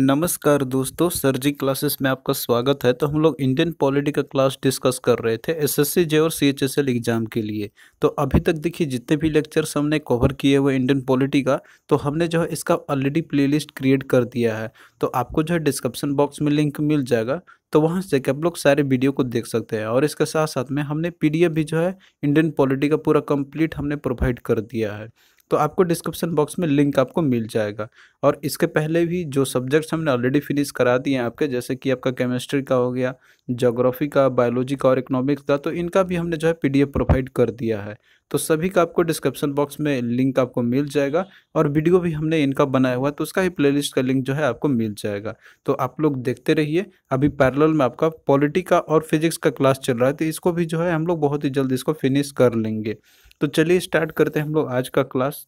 नमस्कार दोस्तों सर जी क्लासेस में आपका स्वागत है तो हम लोग इंडियन पॉलिटी का क्लास डिस्कस कर रहे थे एसएससी जे और सीएचएसएल एग्जाम के लिए तो अभी तक देखिए जितने भी लेक्चर्स हमने कवर किए हुए इंडियन पॉलिटी का तो हमने जो है इसका ऑलरेडी प्लेलिस्ट क्रिएट कर दिया है तो आपको जो है डिस्क्रिप्शन बॉक्स में लिंक मिल जाएगा तो वहाँ से जाके आप लोग सारे वीडियो को देख सकते हैं और इसके साथ साथ में हमने पी भी जो है इंडियन पॉलिटी का पूरा कम्प्लीट हमने प्रोवाइड कर दिया है तो आपको डिस्क्रिप्शन बॉक्स में लिंक आपको मिल जाएगा और इसके पहले भी जो सब्जेक्ट्स हमने ऑलरेडी फिनिश करा दिए हैं आपके जैसे कि आपका केमिस्ट्री का हो गया जोग्राफी का बायोलॉजी का और इकोनॉमिक्स का तो इनका भी हमने जो है पी प्रोवाइड कर दिया है तो सभी का आपको डिस्क्रिप्शन बॉक्स में लिंक आपको मिल जाएगा और वीडियो भी हमने इनका बनाया हुआ है तो उसका ही प्लेलिस्ट का लिंक जो है आपको मिल जाएगा तो आप लोग देखते रहिए अभी पैरेलल में आपका पॉलिटी का और फिजिक्स का क्लास चल रहा है तो इसको भी जो है हम लोग बहुत ही जल्द इसको फिनिश कर लेंगे तो चलिए स्टार्ट करते हैं हम लोग आज का क्लास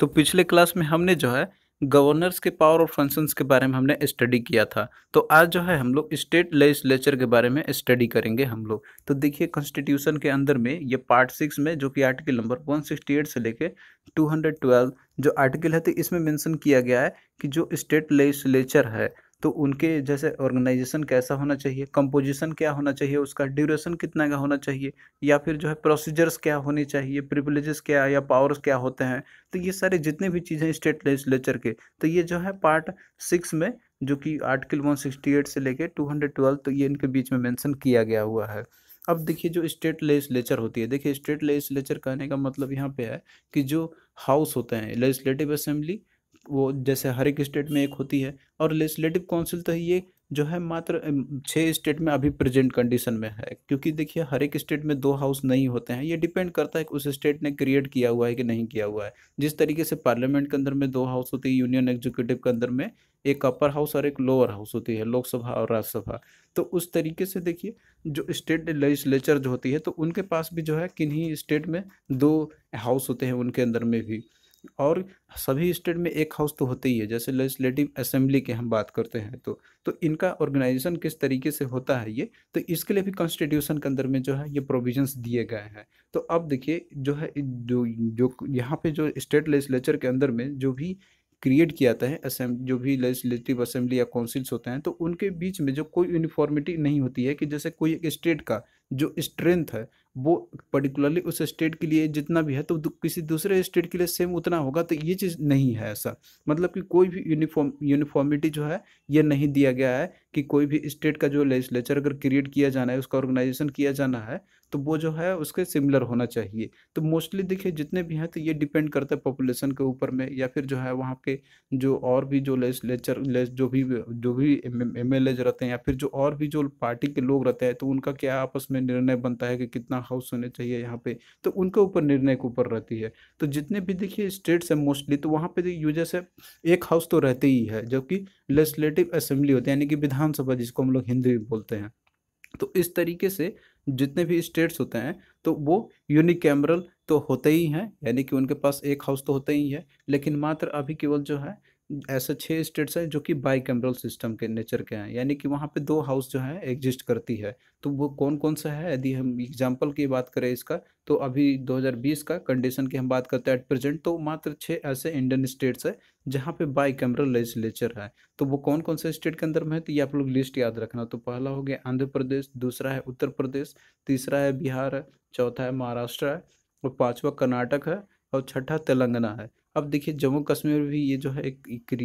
तो पिछले क्लास में हमने जो है गवर्नर्स के पावर और फंक्शंस के बारे में हमने स्टडी किया था तो आज जो है हम लोग स्टेट लेजिस्लेचर के बारे में स्टडी करेंगे हम लोग तो देखिए कॉन्स्टिट्यूशन के अंदर में ये पार्ट सिक्स में जो कि आर्टिकल नंबर 168 से लेके 212 जो आर्टिकल है तो इसमें मेंशन किया गया है कि जो स्टेट लेजिस्लेचर है तो उनके जैसे ऑर्गेनाइजेशन कैसा होना चाहिए कंपोजिशन क्या होना चाहिए उसका ड्यूरेशन कितना का होना चाहिए या फिर जो है प्रोसीजर्स क्या होने चाहिए प्रिवलेजेस क्या या पावर्स क्या होते हैं तो ये सारे जितने भी चीज़ें स्टेट लेजिस्लेचर के तो ये जो है पार्ट सिक्स में जो कि आर्टिकल वन से लेके टू तो ये इनके बीच में मैंसन किया गया हुआ है अब देखिए जो स्टेट लेजिस्लेचर होती है देखिए स्टेट लेजिस्लेचर कहने का मतलब यहाँ पे है कि जो हाउस होते हैं लेजिस्लेटिव असेंबली वो जैसे हर एक स्टेट में एक होती है और लेजिस्लेटिव काउंसिल तो ये जो है मात्र छः स्टेट में अभी प्रेजेंट कंडीशन में है क्योंकि देखिए हर एक स्टेट में दो हाउस नहीं होते हैं ये डिपेंड करता है कि उस स्टेट ने क्रिएट किया हुआ है कि नहीं किया हुआ है जिस तरीके से पार्लियामेंट के अंदर में दो हाउस होती है यूनियन एग्जीक्यूटिव के अंदर में एक अपर हाउस और एक लोअर हाउस होती है लोकसभा और राज्यसभा तो उस तरीके से देखिए जो स्टेट लेजिस्लेचर जो होती है तो उनके पास भी जो है किन्हीं स्टेट में दो हाउस होते हैं उनके अंदर में भी और सभी स्टेट में एक हाउस तो होते ही है जैसे लेजिस्लेटिव असेंबली की हम बात करते हैं तो तो इनका ऑर्गेनाइजेशन किस तरीके से होता है ये तो इसके लिए भी कॉन्स्टिट्यूशन के अंदर में जो है ये प्रोविजंस दिए गए हैं तो अब देखिए जो है जो जो यहाँ पे जो स्टेट लेजिस्लेचर के अंदर में जो भी क्रिएट किया जाता है असेंब जो भी लेजिस्लेटिव असेंबली या काउंसिल्स होते हैं तो उनके बीच में जो कोई यूनिफॉर्मिटी नहीं होती है कि जैसे कोई एक स्टेट का जो स्ट्रेंथ है वो पर्टिकुलरली उस स्टेट के लिए जितना भी है तो किसी दूसरे स्टेट के लिए सेम उतना होगा तो ये चीज़ नहीं है ऐसा मतलब कि कोई भी यूनिफॉर्म यूनिफॉर्मिटी जो है ये नहीं दिया गया है कि कोई भी स्टेट का जो लेजिस्लेचर अगर क्रिएट किया जाना है उसका ऑर्गेनाइजेशन किया जाना है तो वो जो है उसके सिमिलर होना चाहिए तो मोस्टली देखिए जितने भी हैं तो ये डिपेंड करता है पॉपुलेशन के ऊपर में या फिर जो है वहाँ के जो और भी जो लेजिस्लेचर जो भी जो भी एम एल रहते हैं या फिर जो और भी जो पार्टी के लोग रहते हैं तो उनका क्या आपस में निर्णय बनता है कि कितना हाउस होने चाहिए यहाँ पे तो उनके ऊपर निर्णय के ऊपर रहती है तो जितने भी देखिए स्टेट्स हैं मोस्टली तो वहाँ पे यूजर्स है एक हाउस तो रहते ही है जबकि लेजिस्लेटिव असेंबली होती है यानी कि विधानसभा जिसको हम लोग हिंदी में बोलते हैं तो इस तरीके से जितने भी स्टेट्स होते हैं तो वो यूनिकैमरल तो होते ही हैं यानी कि उनके पास एक हाउस तो होते ही है लेकिन मात्र अभी केवल जो है ऐसे छः स्टेट्स हैं जो कि बाई कैमरल सिस्टम के नेचर के हैं यानी कि वहाँ पे दो हाउस जो है एग्जिस्ट करती है तो वो कौन कौन सा है यदि हम एग्जाम्पल की बात करें इसका तो अभी 2020 का कंडीशन की हम बात करते हैं एट प्रेजेंट तो मात्र छः ऐसे इंडियन स्टेट्स है जहाँ पे बाई कैमरल लेजिस्लेचर है तो वो कौन कौन से स्टेट के अंदर में है तो ये आप लोग लिस्ट याद रखना तो पहला हो गया आंध्र प्रदेश दूसरा है उत्तर प्रदेश तीसरा है बिहार है चौथा है महाराष्ट्र है और पाँचवा कर्नाटक है और छठा तेलंगाना है अब देखिए जम्मू कश्मीर में भी ये जो है एक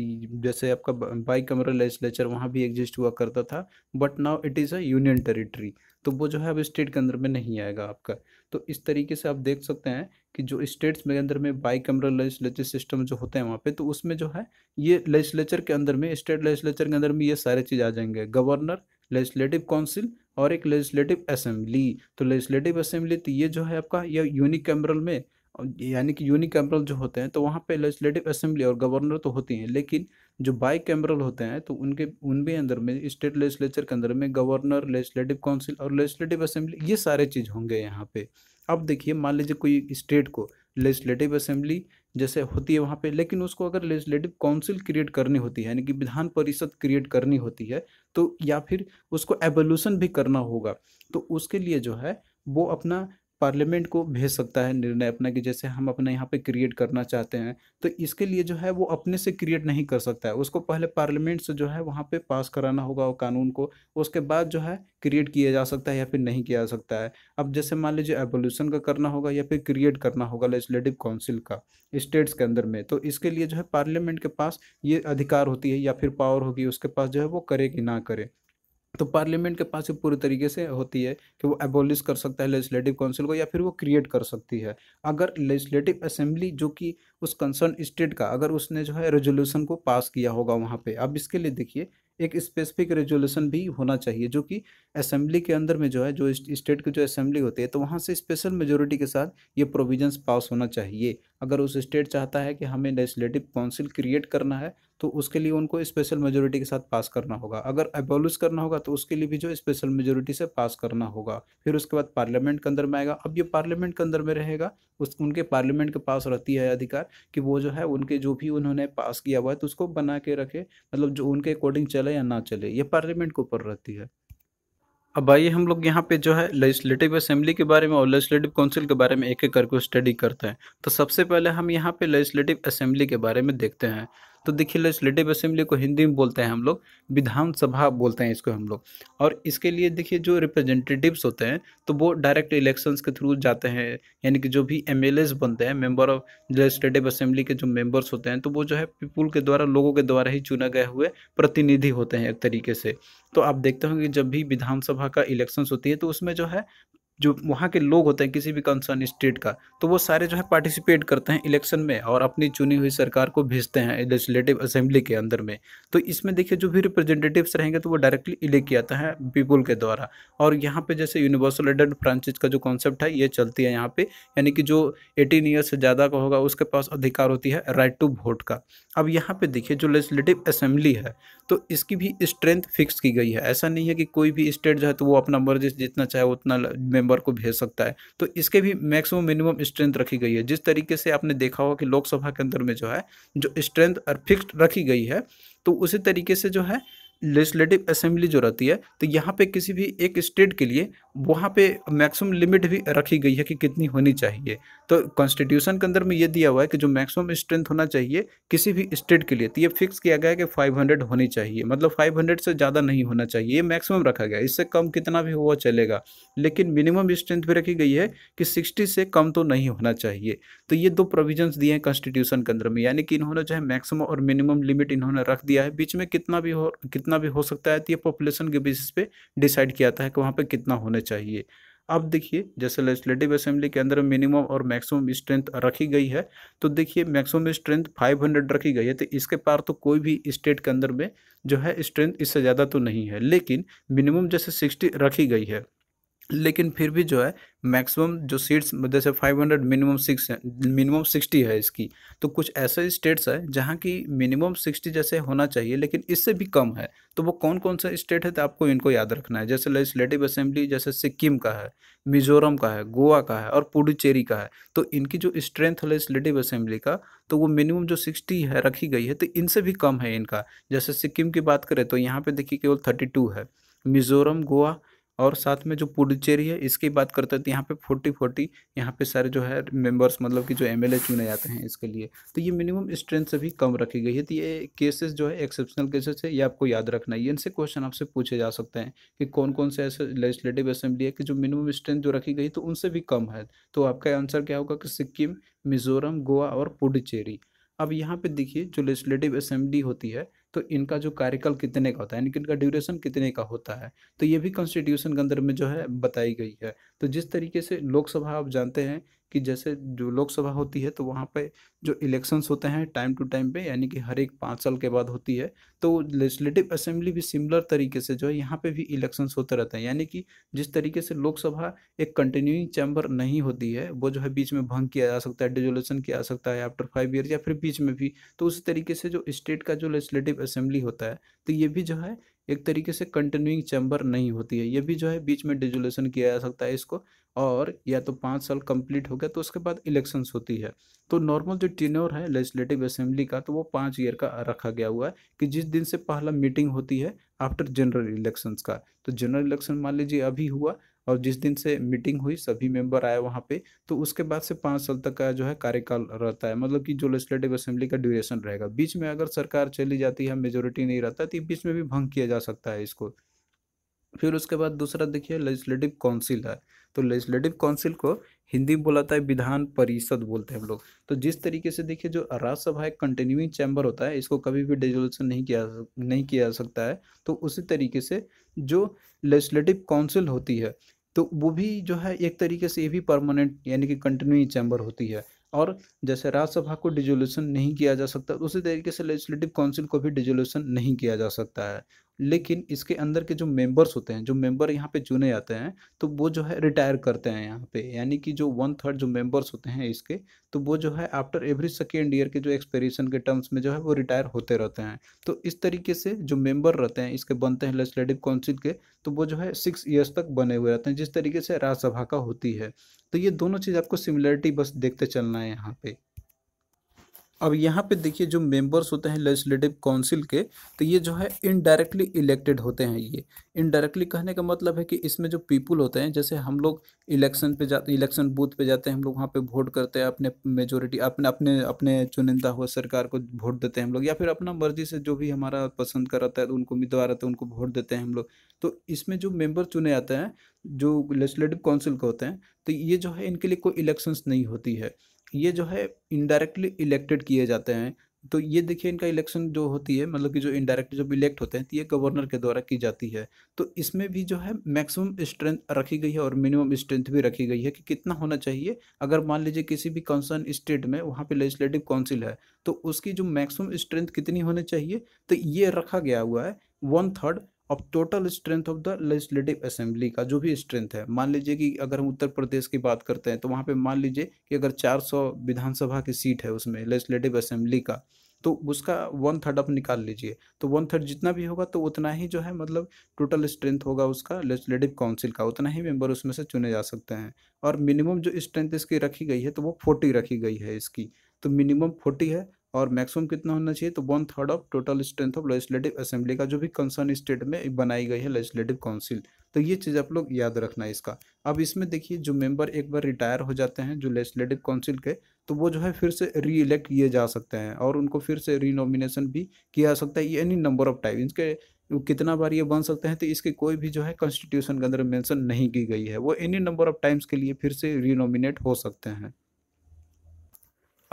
जैसे आपका बाई कमरल लेजिस्लेचर वहाँ भी एग्जिस्ट हुआ करता था but now it is a union territory तो वो जो है अब स्टेट के अंदर में नहीं आएगा आपका तो इस तरीके से आप देख सकते हैं कि जो स्टेट्स के अंदर में बाई कमरल लेजिस्लेचर सिस्टम जो होते हैं वहाँ पर तो उसमें जो है ये लेजिस्लेचर के अंदर में स्टेट लेजिस्लेचर के अंदर में ये सारे चीज़ आ जाएंगे गवर्नर लेजिस्लेटिव काउंसिल और एक लेजिस्लेटिव असेंबली तो लेजिस्लेटिव असेंबली तो ये जो है आपका ये यूनिक कैमरल में यानी कि यूनिक कैमरल जो होते हैं तो वहाँ पे लेजिस्लेटिव असेंबली और गवर्नर तो होती हैं लेकिन जो बाई कैमरल होते हैं तो उनके उनके अंदर में स्टेट लेजिस्लेचर के अंदर में गवर्नर लेजिस्लेटिव काउंसिल और लेजिस्लेटिव असेंबली ये सारे चीज़ होंगे यहाँ पे अब देखिए मान लीजिए कोई स्टेट को लेजिस्लेटिव असेंबली जैसे होती है वहाँ पे लेकिन उसको अगर लेजिस्लेटिव काउंसिल क्रिएट करनी होती है यानी कि विधान परिषद क्रिएट करनी होती है तो या फिर उसको एवोल्यूशन भी करना होगा तो उसके लिए जो है वो अपना पार्लियामेंट को भेज सकता है निर्णय अपना कि जैसे हम अपने यहाँ पे क्रिएट करना चाहते हैं तो इसके लिए जो है वो अपने से क्रिएट नहीं कर सकता है उसको पहले पार्लियामेंट से जो है वहाँ पे पास कराना होगा वो कानून को उसके बाद जो है क्रिएट किया जा सकता है या फिर नहीं किया जा सकता है अब जैसे मान लीजिए एवोल्यूशन का करना होगा या फिर क्रिएट करना होगा लेजिस्लेटिव काउंसिल का स्टेट्स के अंदर में तो इसके लिए जो है पार्लियामेंट के पास ये अधिकार होती है या फिर पावर होगी उसके पास जो है वो करे कि ना करे तो पार्लियामेंट के पास ये पूरी तरीके से होती है कि वो एबोलिश कर सकता है लेजिस्लेटिव काउंसिल को या फिर वो क्रिएट कर सकती है अगर लेजिस्लेटिव असेंबली जो कि उस कंसर्न स्टेट का अगर उसने जो है रेजोल्यूशन को पास किया होगा वहाँ पे अब इसके लिए देखिए एक स्पेसिफिक रेजोल्यूशन भी होना चाहिए जो कि असेंबली के अंदर में जो है जो स्टेट की जो असेंबली होती है तो वहाँ से स्पेशल मेजोरिटी के साथ ये प्रोविजन पास होना चाहिए अगर उस स्टेट चाहता है कि हमें लेजिस्लेटिव काउंसिल क्रिएट करना है तो उसके लिए उनको स्पेशल मेजोरिटी के साथ पास करना होगा अगर एबोलिश करना होगा तो उसके लिए भी जो स्पेशल मेजोरिटी से पास करना होगा फिर उसके बाद पार्लियामेंट के अंदर में आएगा अब ये पार्लियामेंट के अंदर में रहेगा उस उनके पार्लियामेंट के पास रहती है अधिकार कि वो जो है उनके जो भी उन्होंने पास किया हुआ है तो उसको बना के रखे मतलब जो उनके अकॉर्डिंग चले या ना चले ये पार्लियामेंट के ऊपर रहती है अब आइए हम लोग यहाँ पे जो है लेजिस्लेटिव असेंबली के बारे में और लेजिस्लेटिव काउंसिल के बारे में एक एक करके स्टडी करते हैं तो सबसे पहले हम यहाँ पे लेजिस्लेटिव असेंबली के बारे में देखते हैं तो देखिए लेजिस्लेटिव असेंबली को हिंदी में बोलते हैं हम लोग विधानसभा बोलते हैं इसको हम लोग और इसके लिए देखिए जो रिप्रेजेंटेटिव्स होते हैं तो वो डायरेक्ट इलेक्शंस के थ्रू जाते हैं यानी कि जो भी एम बनते हैं मेम्बर ऑफ लेजिस्लेटिव असेंबली के जो मेम्बर्स होते हैं तो वो जो है पीपुल के द्वारा लोगों के द्वारा ही चुने गए हुए प्रतिनिधि होते हैं एक तरीके से तो आप देखते होंगे जब भी विधानसभा का इलेक्शंस होती है तो उसमें जो है जो वहाँ के लोग होते हैं किसी भी कंसर्न स्टेट का तो वो सारे जो है पार्टिसिपेट करते हैं इलेक्शन में और अपनी चुनी हुई सरकार को भेजते हैं लेजिस्लेटिव असेंबली के अंदर में तो इसमें देखिए जो भी रिप्रेजेंटेटिव्स रहेंगे तो वो डायरेक्टली इलेक्ट किया जाता है पीपुल के द्वारा और यहाँ पे जैसे यूनिवर्सल एडल्ट फ्रांचेज का जो कॉन्सेप्ट है ये चलती है यहाँ पे यानी कि जो एटीन ईयर्स से ज़्यादा का होगा उसके पास अधिकार होती है राइट टू वोट का अब यहाँ पे देखिए जो लेजिस्लेटिव असेंबली है तो इसकी भी स्ट्रेंथ फिक्स की गई है ऐसा नहीं है कि कोई भी स्टेट जो है तो वो अपना मर्जी जितना चाहे उतना मेंबर को भेज सकता है तो इसके भी मैक्सिमम मिनिमम स्ट्रेंथ रखी गई है जिस तरीके से आपने देखा होगा कि लोकसभा के अंदर में जो है जो स्ट्रेंथ फिक्स रखी गई है तो उसी तरीके से जो है लेजिस्लेटिव असेंबली जो रहती है तो यहाँ पे किसी भी एक स्टेट के लिए वहाँ पे मैक्सिमम लिमिट भी रखी गई है कि कितनी होनी चाहिए तो कॉन्स्टिट्यूशन के अंदर में ये दिया हुआ है कि जो मैक्सिमम स्ट्रेंथ होना चाहिए किसी भी स्टेट के लिए तो ये फिक्स किया गया है कि 500 होनी चाहिए मतलब 500 से ज़्यादा नहीं होना चाहिए ये मैक्सिमम रखा गया इससे कम कितना भी हुआ चलेगा लेकिन मिनिमम स्ट्रेंथ भी रखी गई है कि सिक्सटी से कम तो नहीं होना चाहिए तो ये दो प्रोविजन्स दिए हैं कॉन्स्टिट्यूशन के अंदर में यानी कि इन्होंने जो है मैक्सिमम और मिनिमम लिमिट इन्होंने रख दिया है बीच में कितना भी हो कितना भी हो सकता है तो ये पॉपुलेशन के बेसिस पे डिसाइड किया जाता है कि वहाँ पर कितना होना चाहिए अब देखिए जैसे लेजिस्लेटिव असेंबली के अंदर मिनिमम और मैक्सिमम स्ट्रेंथ रखी गई है तो देखिए मैक्सिमम स्ट्रेंथ 500 रखी गई है तो इसके पार तो कोई भी स्टेट के अंदर में जो है स्ट्रेंथ इससे ज़्यादा तो नहीं है लेकिन मिनिमम जैसे 60 रखी गई है लेकिन फिर भी जो है मैक्सिमम जो सीट्स जैसे 500 मिनिमम सिक्स मिनिमम 60 है इसकी तो कुछ ऐसे स्टेट्स है जहाँ की मिनिमम 60 जैसे होना चाहिए लेकिन इससे भी कम है तो वो कौन कौन सा स्टेट है तो आपको इनको याद रखना है जैसे लेजिस्लेटिव असेंबली जैसे सिक्किम का है मिजोरम का है गोवा का है और पुडुचेरी का है तो इनकी जो स्ट्रेंथ है लेजिस्लेटिव असेंबली का तो वो मिनिमम जो सिक्सटी है रखी गई है तो इनसे भी कम है इनका जैसे सिक्किम की बात करें तो यहाँ पर देखिए केवल थर्टी है मिजोरम गोवा और साथ में जो पुडुचेरी है इसकी बात करते हैं तो यहाँ पे फोर्टी फोर्टी यहाँ पे सारे जो है मेंबर्स मतलब कि जो एमएलए चुने जाते हैं इसके लिए तो ये मिनिमम स्ट्रेंथ से भी कम रखी गई है तो ये केसेस जो है एक्सेप्शनल केसेस है ये आपको याद रखना है इनसे क्वेश्चन आपसे पूछे जा सकते हैं कि कौन कौन से ऐसे लेजिस्लेटिव असेंबली है कि जो मिनिमम स्ट्रेंथ जो रखी गई तो उनसे भी कम है तो आपका आंसर क्या होगा कि सिक्किम मिजोरम गोवा और पुडुचेरी अब यहाँ पे देखिए जो लेजिस्लेटिव असेंबली होती है तो इनका जो कार्यकाल कितने का होता है यानी कि इनका ड्यूरेशन कितने का होता है तो ये भी कॉन्स्टिट्यूशन के अंदर में जो है बताई गई है तो जिस तरीके से लोकसभा आप जानते हैं कि जैसे जो लोकसभा होती है तो वहाँ पे जो इलेक्शंस होते हैं टाइम टू टाइम पे यानी कि हर एक पाँच साल के बाद होती है तो लेजिस्लेटिव असेंबली भी सिमिलर तरीके से जो है यहाँ पे भी इलेक्शंस होते रहते हैं यानी कि जिस तरीके से लोकसभा एक कंटिन्यूइंग चैम्बर नहीं होती है वो जो है बीच में भंग किया जा सकता है डिजोल्यूशन किया जा सकता है आफ्टर फाइव ईयर या फिर बीच में भी तो उस तरीके से जो स्टेट का जो लेजिस्लेटिव असेंबली होता है तो ये भी जो है एक तरीके से कंटिन्यूइंग चैम्बर नहीं होती है ये भी जो है बीच में डिजोल्यूशन किया जा सकता है इसको और या तो पाँच साल कंप्लीट हो गया तो उसके बाद इलेक्शंस होती है तो नॉर्मल जो टिन्योर है लेजिस्लेटिव असेंबली का तो वो पाँच ईयर का रखा गया हुआ है कि जिस दिन से पहला मीटिंग होती है आफ्टर जनरल इलेक्शंस का तो जनरल इलेक्शन मान लीजिए अभी हुआ और जिस दिन से मीटिंग हुई सभी मेंबर आए वहाँ पे तो उसके बाद से पाँच साल तक का जो है कार्यकाल रहता है मतलब कि जो लेजिस्लेटिव असेंबली का ड्यूरेशन रहेगा बीच में अगर सरकार चली जाती है मेजोरिटी नहीं रहता तो बीच में भी भंग किया जा सकता है इसको फिर उसके बाद दूसरा देखिए लेजिस्लेटिव काउंसिल है तो लेजिस्लेटिव काउंसिल को हिंदी में बोला है विधान परिषद बोलते हैं हम लोग तो जिस तरीके से देखिए जो राज्यसभा एक कंटिन्यूइंग चैम्बर होता है इसको कभी भी डिजोल्यूशन नहीं किया नहीं किया जा सकता है तो उसी तरीके से जो लेजिस्लेटिव काउंसिल होती है तो वो भी जो है एक तरीके से ये भी परमानेंट यानी कि कंटिन्यूइंग चैम्बर होती है और जैसे राज्यसभा को डिजोल्यूशन नहीं किया जा सकता उसी तरीके से लेजिस्लेटिव काउंसिल को भी डिजोल्यूशन नहीं किया जा सकता है लेकिन इसके अंदर के जो मेंबर्स होते हैं जो मेंबर यहाँ पे चुने जाते हैं तो वो जो है रिटायर करते हैं यहाँ पे यानी कि जो वन थर्ड जो मेंबर्स होते हैं इसके तो वो जो है आफ्टर एवरी सेकेंड ईयर के जो एक्सपेरिशन के टर्म्स में जो है वो रिटायर होते रहते हैं तो इस तरीके से जो मेंबर रहते हैं इसके बनते हैं लेजिस्लेटिव काउंसिल के तो वो जो है सिक्स ईयर्स तक बने हुए रहते हैं जिस तरीके से राज्यसभा का होती है तो ये दोनों चीज़ आपको सिमिलरिटी बस देखते चलना है यहाँ पे अब यहाँ पे देखिए जो मेंबर्स होते हैं लेजिस्लेटिव काउंसिल के तो ये जो है इनडायरेक्टली इलेक्टेड होते हैं ये इनडायरेक्टली कहने का मतलब है कि इसमें जो पीपल होते हैं जैसे हम लोग इलेक्शन पे जाते इलेक्शन बूथ पे जाते हैं हम लोग वहाँ पे वोट करते हैं अपने मेजोरिटी अपने अपने अपने चुनिंदा हुआ सरकार को वोट देते हैं हम लोग या फिर अपना मर्जी से जो भी हमारा पसंद का रहता है उनको उम्मीदवार रहते हैं उनको वोट देते हैं हम लोग तो इसमें जो मेम्बर चुने जाते हैं जो लेजिस्लेटिव काउंसिल के होते हैं तो ये जो है इनके लिए कोई इलेक्शंस नहीं होती है ये जो है इनडायरेक्टली इलेक्टेड किए जाते हैं तो ये देखिए इनका इलेक्शन जो होती है मतलब कि जो इनडायरेक्टली जब इलेक्ट होते हैं तो ये गवर्नर के द्वारा की जाती है तो इसमें भी जो है मैक्सिमम स्ट्रेंथ रखी गई है और मिनिमम स्ट्रेंथ भी रखी गई है कि कितना होना चाहिए अगर मान लीजिए किसी भी कंसर्न स्टेट में वहाँ पे लेजिस्लेटिव काउंसिल है तो उसकी जो मैक्सिमम स्ट्रेंथ कितनी होनी चाहिए तो ये रखा गया हुआ है वन थर्ड अब total strength of the legislative assembly का जो भी स्ट्रेंथ है मान लीजिए कि अगर हम उत्तर प्रदेश की बात करते हैं तो वहाँ पे मान लीजिए कि अगर 400 विधानसभा की सीट है उसमें लेजिस्लेटिव असेंबली का तो उसका वन थर्ड आप निकाल लीजिए तो वन थर्ड जितना भी होगा तो उतना ही जो है मतलब टोटल स्ट्रेंथ होगा उसका लेजिस्लेटिव काउंसिल का उतना ही मेंबर उसमें से चुने जा सकते हैं और मिनिमम जो स्ट्रेंथ इसकी रखी गई है तो वो फोर्टी रखी गई है इसकी तो मिनिमम फोर्टी है और मैक्सिमम कितना होना चाहिए तो one third of total strength of legislative assembly का जो भी कंसर्न स्टेट में बनाई गई है लेजिस्लेटिव काउंसिल तो ये चीज़ आप लोग याद रखना है इसका अब इसमें देखिए जो मेंबर एक बार रिटायर हो जाते हैं जो लेजिस्लेटिव काउंसिल के तो वो जो है फिर से री इलेक्ट किए जा सकते हैं और उनको फिर से रीनोमिनेशन भी किया जा सकता है एनी नंबर ऑफ टाइम इनके कितना बार ये बन सकते हैं तो इसके कोई भी जो है कॉन्स्टिट्यूशन के अंदर मेंशन नहीं की गई है वो एनी नंबर ऑफ टाइम्स के लिए फिर से रीनोमिनेट हो सकते हैं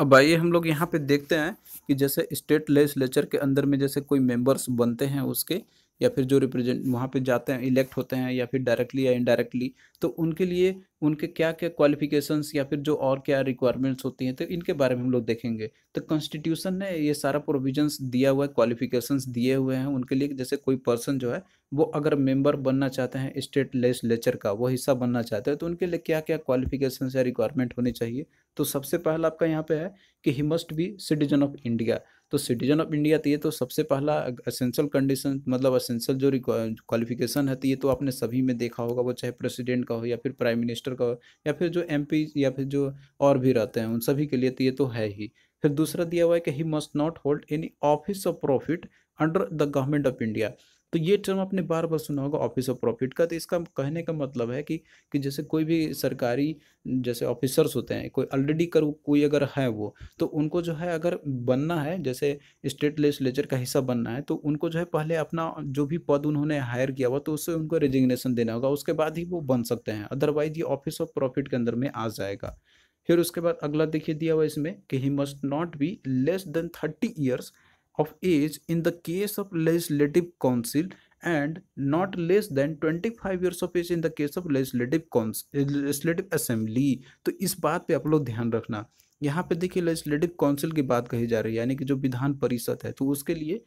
अब आइए हम लोग यहाँ पे देखते हैं कि जैसे स्टेट लेजिस्लेचर के अंदर में जैसे कोई मेंबर्स बनते हैं उसके या फिर जो रिप्रेजेंट वहाँ पे जाते हैं इलेक्ट होते हैं या फिर डायरेक्टली या इनडायरेक्टली तो उनके लिए उनके क्या क्या क्वालिफिकेशंस या फिर जो और क्या रिक्वायरमेंट्स होती हैं तो इनके बारे में हम लोग देखेंगे तो कॉन्स्टिट्यूशन ने ये सारा प्रोविजंस दिया हुआ है क्वालिफिकेशंस दिए हुए हैं उनके लिए जैसे कोई पर्सन जो है वो अगर मेम्बर बनना चाहते हैं स्टेट लेजिस्लेचर का वो हिस्सा बनना चाहते हैं तो उनके लिए क्या क्या क्वालिफिकेशन या रिक्वायरमेंट होनी चाहिए तो सबसे पहला आपका यहाँ पे है कि he must be citizen of India तो सिटीजन ऑफ इंडिया तो ये तो सबसे पहला असेंशियल कंडीशन मतलब असेंशियल जो क्वालिफिकेशन है तो ये तो आपने सभी में देखा होगा वो चाहे प्रेसिडेंट का हो या फिर प्राइम मिनिस्टर का हो या फिर जो एम या फिर जो और भी रहते हैं उन सभी के लिए तो ये तो है ही फिर दूसरा दिया हुआ है कि he must not hold any office of profit under the government of India तो ये टर्म आपने बार बार सुना होगा ऑफिस ऑफ प्रॉफिट का तो इसका कहने का मतलब है कि कि जैसे कोई भी सरकारी जैसे ऑफिसर्स होते हैं कोई ऑलरेडी कर कोई अगर है वो तो उनको जो है अगर बनना है जैसे स्टेट लेजिस्लेचर का हिस्सा बनना है तो उनको जो है पहले अपना जो भी पद उन्होंने हायर किया हुआ तो उससे उनको रेजिग्नेशन देना होगा उसके बाद ही वो बन सकते हैं अदरवाइज ये ऑफिस ऑफ प्रॉफिट के अंदर में आ जाएगा फिर उसके बाद अगला देखिए दिया हुआ इसमें कि he must not be less than thirty years of age in the case of legislative council and not less than 25 years of age in the case of legislative council legislative assembly तो इस बात पे आप लोग ध्यान रखना यहाँ पे देखिए लेजिस्लेटिव काउंसिल की बात कही जा रही है यानी कि जो विधान परिषद है तो उसके लिए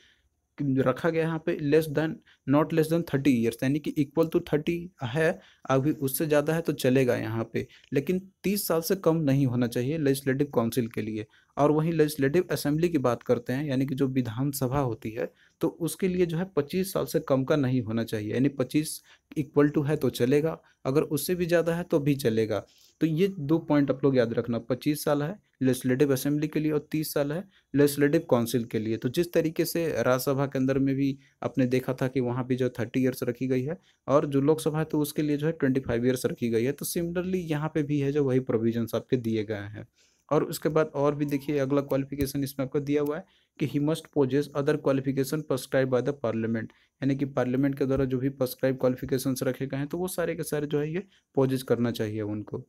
रखा गया यहाँ पे less than not less than thirty years यानी कि इक्वल टू थर्टी है अभी उससे ज़्यादा है तो चलेगा यहाँ पे लेकिन तीस साल से कम नहीं होना चाहिए लेजिस्लेटिव काउंसिल के लिए और वहीं लेजिस्लेटिव असेंबली की बात करते हैं यानी कि जो विधानसभा होती है तो उसके लिए जो है पच्चीस साल से कम का नहीं होना चाहिए यानी पच्चीस इक्वल टू है तो चलेगा अगर उससे भी ज़्यादा है तो भी चलेगा तो ये दो पॉइंट आप लोग याद रखना पच्चीस साल है लेजिस्लेटिव असेंबली के लिए और तीस साल है लेजिस्लेटिव काउंसिल के लिए तो जिस तरीके से राज्यसभा के अंदर में भी आपने देखा था कि वहाँ भी जो थर्टी ईयर्स रखी गई है और जो लोकसभा है तो उसके लिए जो है ट्वेंटी फाइव ईयर्स रखी गई है तो सिमिलरली यहाँ पे भी है जो वही प्रोविजन आपके दिए गए हैं और उसके बाद और भी देखिए अगला क्वालिफिकेशन इसमें आपको दिया हुआ है कि he must possess other qualification prescribe by the parliament यानी कि पार्लियामेंट के द्वारा जो भी प्रस्क्राइब क्वालिफिकेशन रखे गए हैं तो वो सारे के सारे जो है ये पोजेस करना चाहिए उनको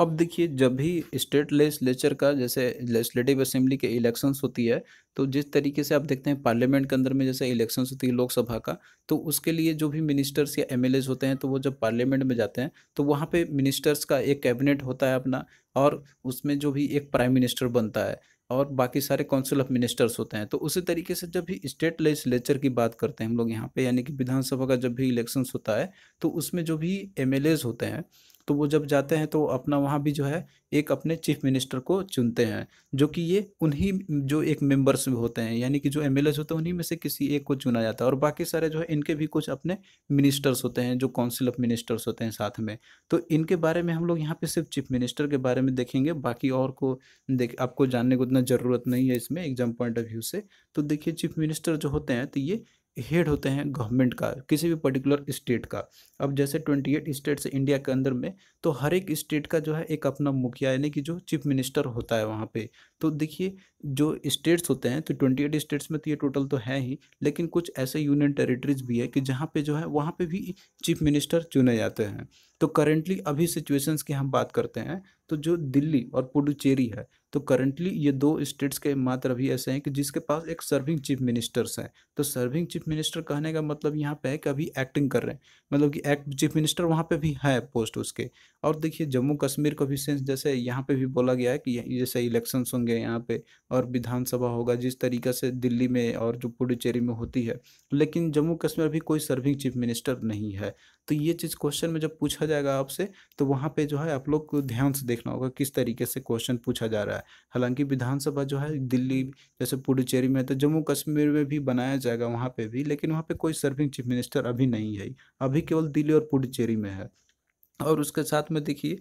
अब देखिए जब भी स्टेट लेजिस्लेचर का जैसे लेजिस्लेटिव असेंबली के इलेक्शंस होती है तो जिस तरीके से आप देखते हैं पार्लियामेंट के अंदर में जैसे इलेक्शंस होती है लोकसभा का तो उसके लिए जो भी मिनिस्टर्स या एम होते हैं तो वो जब पार्लियामेंट में जाते हैं तो वहाँ पर मिनिस्टर्स का एक कैबिनेट होता है अपना और उसमें जो भी एक प्राइम मिनिस्टर बनता है और बाकी सारे काउंसिल ऑफ मिनिस्टर्स होते हैं तो उसी तरीके से जब भी स्टेट लेजिस्लेचर की बात करते हैं हम लोग यहाँ पे यानी कि विधानसभा का जब भी इलेक्शंस होता है तो उसमें जो भी एम होते हैं तो वो जब जाते हैं तो अपना वहाँ भी जो है एक अपने चीफ मिनिस्टर को चुनते हैं जो कि ये उन्हीं जो एक मेंबर्स होते हैं यानी कि जो एम होते हैं उन्हीं में से किसी एक को चुना जाता है और बाकी सारे जो है इनके भी कुछ अपने मिनिस्टर्स होते हैं जो काउंसिल ऑफ मिनिस्टर्स होते हैं साथ में तो इनके बारे में हम लोग यहाँ पे सिर्फ चीफ मिनिस्टर के बारे में देखेंगे बाकी और को देख आपको जानने को उतना ज़रूरत नहीं है इसमें एग्जाम पॉइंट ऑफ व्यू से तो देखिए चीफ मिनिस्टर जो होते हैं तो ये हेड होते हैं गवर्नमेंट का किसी भी पर्टिकुलर स्टेट का अब जैसे ट्वेंटी एट स्टेट्स इंडिया के अंदर में तो हर एक स्टेट का जो है एक अपना मुखिया यानी कि जो चीफ मिनिस्टर होता है वहाँ पे तो देखिए जो स्टेट्स होते हैं तो ट्वेंटी एट स्टेट्स में तो ये टोटल तो है ही लेकिन कुछ ऐसे यूनियन टेरिटरीज भी है कि जहाँ पे जो है वहाँ पे भी चीफ मिनिस्टर चुने जाते हैं तो करेंटली अभी सिचुएशंस की हम बात करते हैं तो जो दिल्ली और पुडुचेरी है तो करंटली ये दो स्टेट्स के मात्र अभी ऐसे हैं कि जिसके पास एक सर्विंग चीफ मिनिस्टर्स हैं तो सर्विंग चीफ मिनिस्टर कहने का मतलब यहाँ पे है कि अभी एक्टिंग कर रहे हैं मतलब कि एक्ट चीफ मिनिस्टर वहाँ पे भी है पोस्ट उसके और देखिए जम्मू कश्मीर का भी सेंस जैसे यहाँ पर भी बोला गया है कि जैसे इलेक्शंस होंगे यहाँ पर और विधानसभा होगा जिस तरीके से दिल्ली में और जो पुडुचेरी में होती है लेकिन जम्मू कश्मीर अभी कोई सर्विंग चीफ मिनिस्टर नहीं है तो ये चीज़ क्वेश्चन में जब पूछा जाएगा आपसे तो वहाँ पर जो है आप लोग को ध्यान से देखना होगा किस तरीके से क्वेश्चन पूछा जा रहा है है हालांकि विधानसभा जो है दिल्ली जैसे पुडुचेरी में तो जम्मू कश्मीर में भी बनाया जाएगा वहाँ पे भी लेकिन वहाँ पे कोई सर्विंग चीफ मिनिस्टर अभी नहीं है अभी केवल दिल्ली और पुडुचेरी में है और उसके साथ में देखिए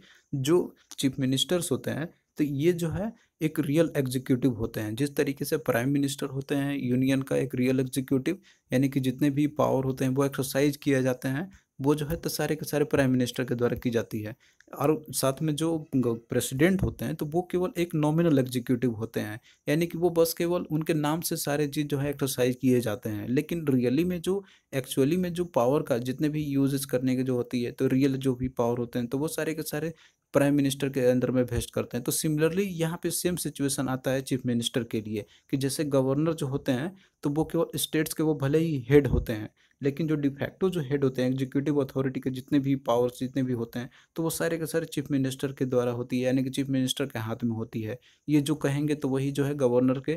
जो चीफ मिनिस्टर्स होते हैं तो ये जो है एक रियल एग्जीक्यूटिव होते हैं जिस तरीके से प्राइम मिनिस्टर होते हैं यूनियन का एक रियल एग्जीक्यूटिव यानी कि जितने भी पावर होते हैं वो एक्सरसाइज किए जाते हैं वो जो है तो सारे के सारे प्राइम मिनिस्टर के द्वारा की जाती है और साथ में जो प्रेसिडेंट होते हैं तो वो केवल एक नॉमिनल एग्जीक्यूटिव होते हैं यानी कि वो बस केवल उनके नाम से सारे चीज़ जो है एक्सरसाइज किए जाते हैं लेकिन रियली में जो एक्चुअली में जो पावर का जितने भी यूजेस करने की जो होती है तो रियल जो भी पावर होते हैं तो वो सारे के सारे प्राइम मिनिस्टर के अंदर में भेस्ट करते हैं तो सिमिलरली यहाँ पे सेम सिचुएशन आता है चीफ मिनिस्टर के लिए कि जैसे गवर्नर जो होते हैं तो वो केवल स्टेट्स के वो भले ही हेड होते हैं लेकिन जो डिफैक्टो जो हेड होते हैं एग्जीक्यूटिव अथॉरिटी के जितने भी पावर्स जितने भी होते हैं तो वो सारे के सारे चीफ मिनिस्टर के द्वारा होती है यानी कि चीफ मिनिस्टर के हाथ में होती है ये जो कहेंगे तो वही जो है गवर्नर के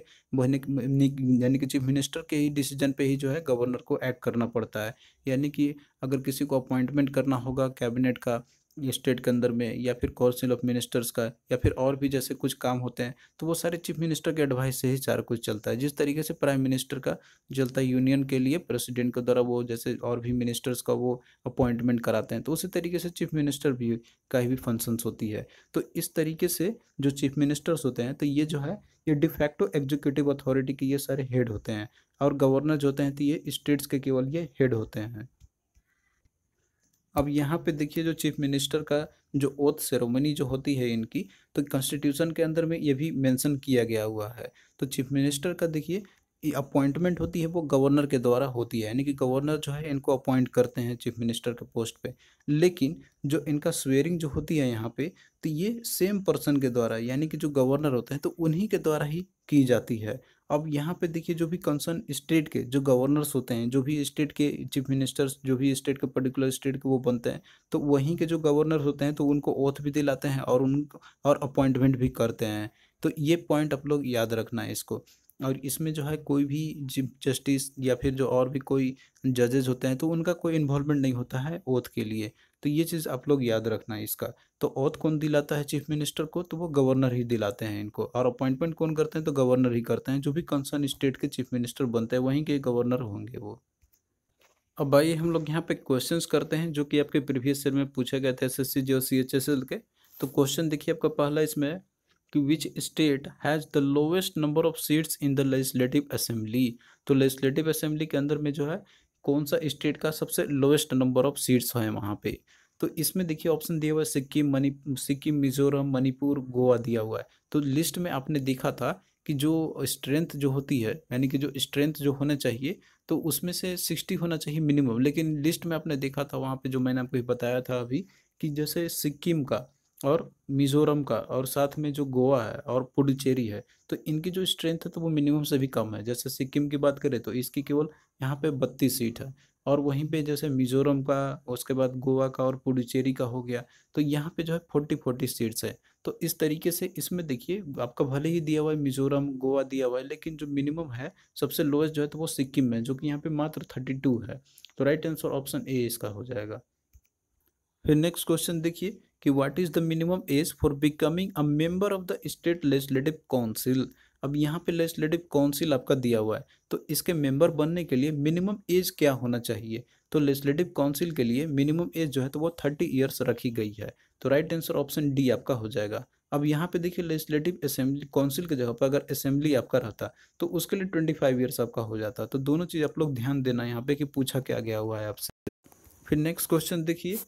यानी कि चीफ मिनिस्टर के ही डिसीजन पे ही जो है गवर्नर को एक्ट करना पड़ता है यानी कि अगर किसी को अपॉइंटमेंट करना होगा कैबिनेट का स्टेट के अंदर में या फिर काउंसिल ऑफ मिनिस्टर्स का या फिर और भी जैसे कुछ काम होते हैं तो वो सारे चीफ मिनिस्टर के एडवाइस से ही सारा कुछ चलता है जिस तरीके से प्राइम मिनिस्टर का चलता है यूनियन के लिए प्रेसिडेंट के द्वारा वो जैसे और भी मिनिस्टर्स का वो अपॉइंटमेंट कराते हैं तो उसी तरीके से चीफ मिनिस्टर भी का भी फंक्शंस होती है तो इस तरीके से जो चीफ मिनिस्टर्स होते हैं तो ये जो है ये डिफैक्टो एग्जीक्यूटिव अथॉरिटी के ये सारे हेड होते हैं और गवर्नर जो होते हैं तो ये स्टेट्स के केवल ये हेड होते हैं अब यहाँ पे देखिए जो चीफ मिनिस्टर का जो ओथ सेरोमनी जो होती है इनकी तो कॉन्स्टिट्यूशन के अंदर में ये भी मेंशन किया गया हुआ है तो चीफ मिनिस्टर का देखिए अपॉइंटमेंट होती है वो गवर्नर के द्वारा होती है यानी कि गवर्नर जो है इनको अपॉइंट करते हैं चीफ मिनिस्टर के पोस्ट पे लेकिन जो इनका स्वेयरिंग जो होती है यहाँ पे तो ये सेम पर्सन के द्वारा यानी कि जो गवर्नर होते हैं तो उन्हीं के द्वारा ही की जाती है अब यहाँ पे देखिए जो भी कंसर्न स्टेट के जो गवर्नर्स होते हैं जो भी स्टेट के चीफ मिनिस्टर्स जो भी स्टेट के पर्टिकुलर स्टेट के वो बनते हैं तो वहीं के जो गवर्नर होते हैं तो उनको ओथ भी दिलाते हैं और उन और अपॉइंटमेंट भी करते हैं तो ये पॉइंट आप लोग याद रखना है इसको और इसमें जो है कोई भी जस्टिस या फिर जो और भी कोई जजेज होते हैं तो उनका कोई इन्वॉल्वमेंट नहीं होता है ओथ के लिए तो ये चीज़ आप लोग याद रखना है इसका तो औत कौन दिलाता है चीफ मिनिस्टर को तो वो गवर्नर ही दिलाते हैं इनको और अपॉइंटमेंट कौन करते हैं तो गवर्नर ही करते हैं जो भी कंसर्न स्टेट के चीफ मिनिस्टर बनते हैं वहीं के गवर्नर होंगे वो अब भाई हम लोग यहाँ पे क्वेश्चंस करते हैं जो कि आपके प्रीवियस ईयर में पूछे गए थे एस एस और सी एच एस एल के तो क्वेश्चन देखिए आपका पहला इसमें कि which state has the lowest number of seats in the legislative assembly तो लेजिस्लेटिव असेंबली के अंदर में जो है कौन सा स्टेट का सबसे लोएस्ट नंबर ऑफ सीट्स हैं वहाँ पे तो इसमें देखिए ऑप्शन दिया हुआ है सिक्किम मणि सिक्किम मिजोरम मणिपुर गोवा दिया हुआ है तो लिस्ट में आपने देखा था कि जो स्ट्रेंथ जो होती है यानी कि जो स्ट्रेंथ जो होना चाहिए तो उसमें से सिक्सटी होना चाहिए मिनिमम लेकिन लिस्ट में आपने देखा था वहाँ पे जो मैंने आपको बताया था अभी कि जैसे सिक्किम का और मिजोरम का और साथ में जो गोवा है और पुडुचेरी है तो इनकी जो स्ट्रेंथ है तो वो मिनिमम से भी कम है जैसे सिक्किम की बात करें तो इसकी केवल यहाँ पे बत्तीस सीट है और वहीं पे जैसे मिजोरम का उसके बाद गोवा का और पुडुचेरी का हो गया तो यहाँ पे जो है फोर्टी फोर्टी सीट्स है तो इस तरीके से इसमें देखिए आपका भले ही दिया हुआ है मिजोरम गोवा दिया हुआ है लेकिन जो मिनिमम है सबसे लोएस्ट जो है तो वो सिक्किम में जो कि यहाँ पे मात्र थर्टी टू है तो राइट आंसर ऑप्शन ए इसका हो जाएगा फिर नेक्स्ट क्वेश्चन देखिए कि what is the minimum age for becoming a member of the state legislative council अब यहाँ पे लेजिस्लेटिव काउंसिल आपका दिया हुआ है तो इसके मेंबर बनने के लिए मिनिमम एज क्या होना चाहिए तो लेजिस्लेटिव काउंसिल के लिए मिनिमम एज जो है तो वो थर्टी ईयर्स रखी गई है तो राइट आंसर ऑप्शन डी आपका हो जाएगा अब यहाँ पे देखिए लेजिस्लेटिव असेंबली काउंसिल के जगह पर अगर असेंबली आपका रहता तो उसके लिए ट्वेंटी फाइव ईयर्स आपका हो जाता तो दोनों चीज़ आप लोग ध्यान देना यहाँ पे कि पूछा क्या गया हुआ है आपसे फिर नेक्स्ट क्वेश्चन देखिए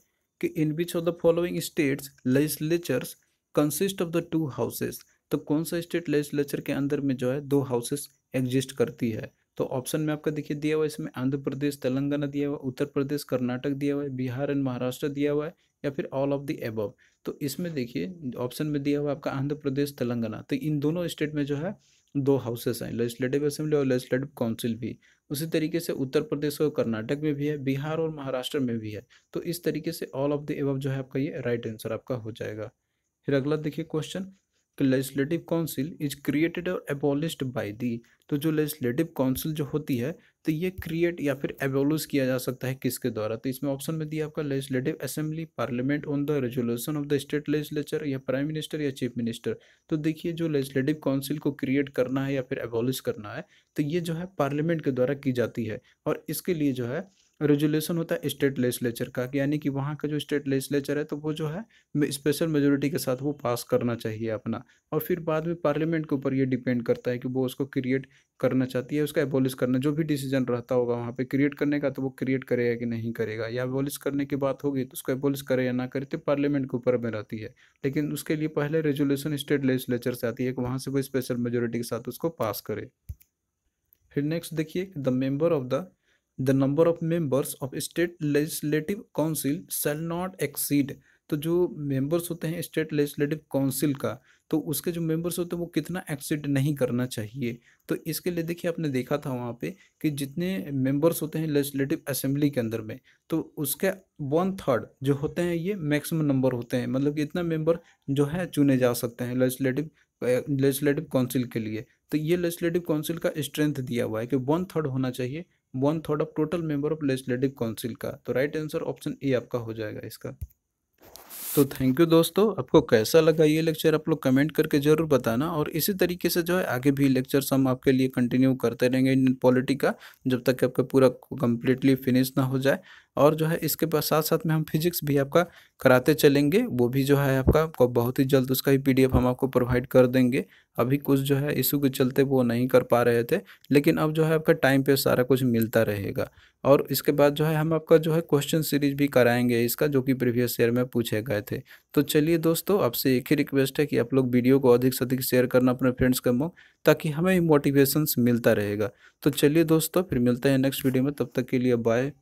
कि in which of the following states legislatures consist of the two houses तो कौन सा स्टेट लेजिस्लेचर के अंदर में जो है दो हाउसेस एग्जिस्ट करती है तो ऑप्शन में आपका देखिए दिया हुआ है इसमें आंध्र प्रदेश तेलंगाना दिया हुआ उत्तर प्रदेश कर्नाटक दिया हुआ है बिहार एंड महाराष्ट्र दिया हुआ है या फिर ऑल ऑफ द एबव तो इसमें देखिए ऑप्शन में दिया हुआ आपका आंध्र प्रदेश तेलंगाना तो इन दोनों स्टेट में जो है दो हाउसेस हैं लेजिस्लेटिव असेंबली और लेजिस्लेटिव काउंसिल भी उसी तरीके से उत्तर प्रदेश और कर्नाटक में भी है बिहार और महाराष्ट्र में भी है तो इस तरीके से ऑल ऑफ द एवब जो है आपका ये राइट आंसर आपका हो जाएगा फिर अगला देखिए question legislative council is created और एबोलिस्ड बाय दी तो जो लेजिस्लेटिव काउंसिल जो होती है तो ये क्रिएट या फिर एबोलिश किया जा सकता है किसके द्वारा तो इसमें ऑप्शन में दिया आपका legislative assembly parliament on the resolution of the state legislature या प्राइम मिनिस्टर या चीफ मिनिस्टर तो देखिए जो लेजिस्लेटिव काउंसिल को क्रिएट करना है या फिर एबोलिश करना है तो ये जो है पार्लियामेंट के द्वारा की जाती है और इसके लिए जो है रेजुलेशन होता है स्टेट लेजिस्लेचर का यानी कि वहाँ का जो स्टेट लेजिस्लेचर है तो वो जो है स्पेशल मेजोरिटी के साथ वो पास करना चाहिए अपना और फिर बाद में पार्लियामेंट के ऊपर ये डिपेंड करता है कि वो उसको क्रिएट करना चाहती है उसका एबोलिश करना जो भी डिसीजन रहता होगा वहाँ पे क्रिएट करने का तो वो क्रिएट करेगा कि नहीं करेगा या एबोलिश करने की बात होगी तो उसको एबोलिश करे या ना करे तो पार्लियामेंट के ऊपर में रहती है लेकिन उसके लिए पहले रेजुलेशन स्टेट लेजिस्लेचर से आती है कि वहाँ से वो स्पेशल मेजोरिटी के साथ उसको पास करे फिर नेक्स्ट देखिए the member of the the number of members of state legislative council shall not exceed तो जो मेंबर्स होते हैं स्टेट लेजिस्लेटिव काउंसिल का तो उसके जो मेंबर्स होते हैं वो कितना एक्सीड नहीं करना चाहिए तो इसके लिए देखिए आपने देखा था वहाँ पे कि जितने मेंबर्स होते हैं लेजिस्लेटिव असेंबली के अंदर में तो उसके वन थर्ड जो होते हैं ये मैक्सिमम नंबर होते हैं मतलब कि इतना मेंबर जो है चुने जा सकते हैं लेजिस्लेटिव लेजिस्लेटिव काउंसिल के लिए तो ये लेजिस्लेटिव काउंसिल का स्ट्रेंथ दिया हुआ है कि वन थर्ड होना चाहिए one third of total member of legislative council का तो राइट आंसर ऑप्शन ए आपका हो जाएगा इसका तो थैंक यू दोस्तों आपको कैसा लगा ये लेक्चर आप लोग कमेंट करके ज़रूर बताना और इसी तरीके से जो है आगे भी लेक्चर्स हम आपके लिए कंटिन्यू करते रहेंगे इंडियन पॉलिटी का जब तक कि आपका पूरा कंप्लीटली फिनिश ना हो जाए और जो है इसके साथ साथ में हम फिजिक्स भी आपका कराते चलेंगे वो भी जो है आपका आपको बहुत ही जल्द उसका ही पीडीएफ हम आपको प्रोवाइड कर देंगे अभी कुछ जो है इशू के चलते वो नहीं कर पा रहे थे लेकिन अब जो है आपका टाइम पे सारा कुछ मिलता रहेगा और इसके बाद जो है हम आपका जो है क्वेश्चन सीरीज भी कराएंगे इसका जो कि प्रीवियस ईयर में पूछे गए थे तो चलिए दोस्तों आपसे एक ही रिक्वेस्ट है कि आप लोग वीडियो को अधिक से अधिक शेयर करना अपने फ्रेंड्स के मुँह ताकि हमें मोटिवेशंस मिलता रहेगा तो चलिए दोस्तों फिर मिलते हैं नेक्स्ट वीडियो में तब तक के लिए बाय